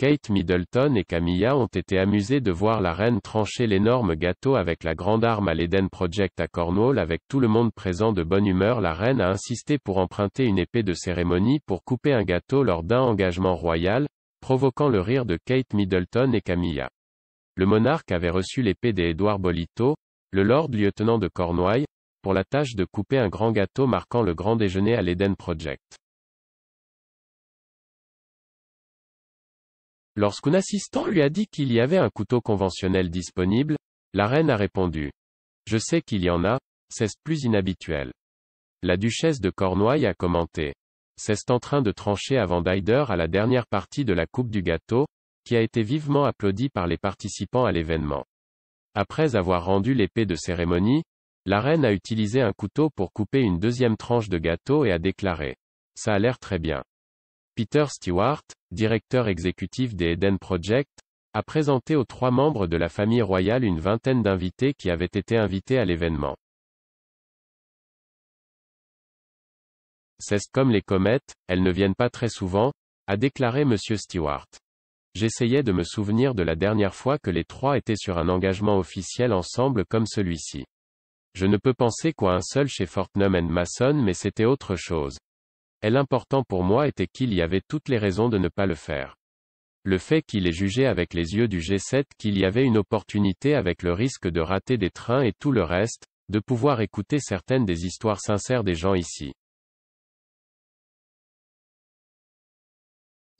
Kate Middleton et Camilla ont été amusées de voir la reine trancher l'énorme gâteau avec la grande arme à l'Eden Project à Cornwall avec tout le monde présent de bonne humeur la reine a insisté pour emprunter une épée de cérémonie pour couper un gâteau lors d'un engagement royal, provoquant le rire de Kate Middleton et Camilla. Le monarque avait reçu l'épée d'Edouard Bolito, le lord-lieutenant de Cornouailles, pour la tâche de couper un grand gâteau marquant le grand déjeuner à l'Eden Project. Lorsqu'un assistant lui a dit qu'il y avait un couteau conventionnel disponible, la reine a répondu. Je sais qu'il y en a, c'est plus inhabituel. La duchesse de Cornouailles a commenté. C'est en train de trancher avant Dider à la dernière partie de la coupe du gâteau, qui a été vivement applaudi par les participants à l'événement. Après avoir rendu l'épée de cérémonie, la reine a utilisé un couteau pour couper une deuxième tranche de gâteau et a déclaré. Ça a l'air très bien. Peter Stewart, directeur exécutif des Eden Project, a présenté aux trois membres de la famille royale une vingtaine d'invités qui avaient été invités à l'événement. C'est comme les comètes, elles ne viennent pas très souvent, a déclaré M. Stewart. J'essayais de me souvenir de la dernière fois que les trois étaient sur un engagement officiel ensemble comme celui-ci. Je ne peux penser qu'à un seul chez Fortnum Mason mais c'était autre chose. Et l'important pour moi était qu'il y avait toutes les raisons de ne pas le faire. Le fait qu'il ait jugé avec les yeux du G7 qu'il y avait une opportunité avec le risque de rater des trains et tout le reste, de pouvoir écouter certaines des histoires sincères des gens ici.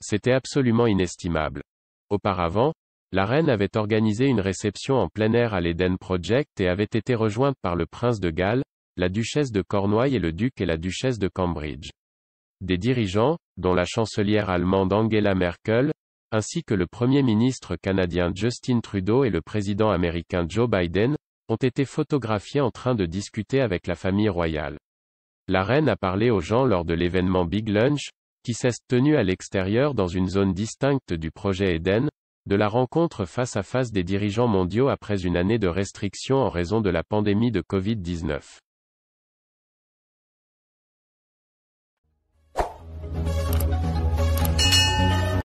C'était absolument inestimable. Auparavant, la reine avait organisé une réception en plein air à l'Eden Project et avait été rejointe par le prince de Galles, la duchesse de Cornouailles et le duc et la duchesse de Cambridge des dirigeants, dont la chancelière allemande Angela Merkel, ainsi que le Premier ministre canadien Justin Trudeau et le président américain Joe Biden, ont été photographiés en train de discuter avec la famille royale. La reine a parlé aux gens lors de l'événement Big Lunch, qui s'est tenu à l'extérieur dans une zone distincte du projet Eden, de la rencontre face à face des dirigeants mondiaux après une année de restrictions en raison de la pandémie de Covid-19.